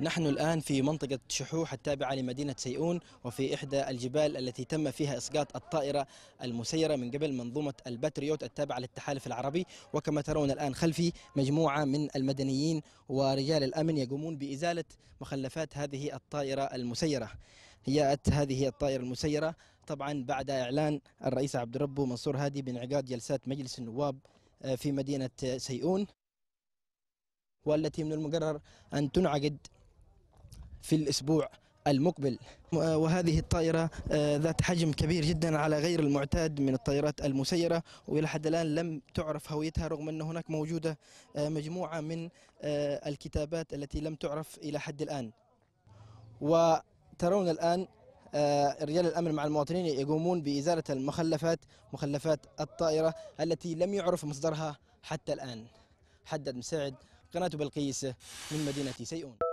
نحن الآن في منطقة شحوح التابعة لمدينة سيئون وفي إحدى الجبال التي تم فيها إسقاط الطائرة المسيرة من قبل منظومة الباتريوت التابعة للتحالف العربي وكما ترون الآن خلفي مجموعة من المدنيين ورجال الأمن يقومون بإزالة مخلفات هذه الطائرة المسيرة جاءت هذه الطائرة المسيرة طبعا بعد إعلان الرئيس عبد ربه منصور هادي بانعقاد جلسات مجلس النواب آه، في مدينة سيئون والتي من المقرر أن تنعقد في الأسبوع المقبل وهذه الطائرة آه، ذات حجم كبير جدا على غير المعتاد من الطائرات المسيرة وإلى حد الآن لم تعرف هويتها رغم أن هناك موجودة آه، مجموعة من آه، الكتابات التي لم تعرف إلى حد الآن وترون الآن رجال الأمن مع المواطنين يقومون بإزالة المخلفات مخلفات الطائرة التي لم يعرف مصدرها حتى الآن حدد مساعد قناة بلقيس من مدينة سيئون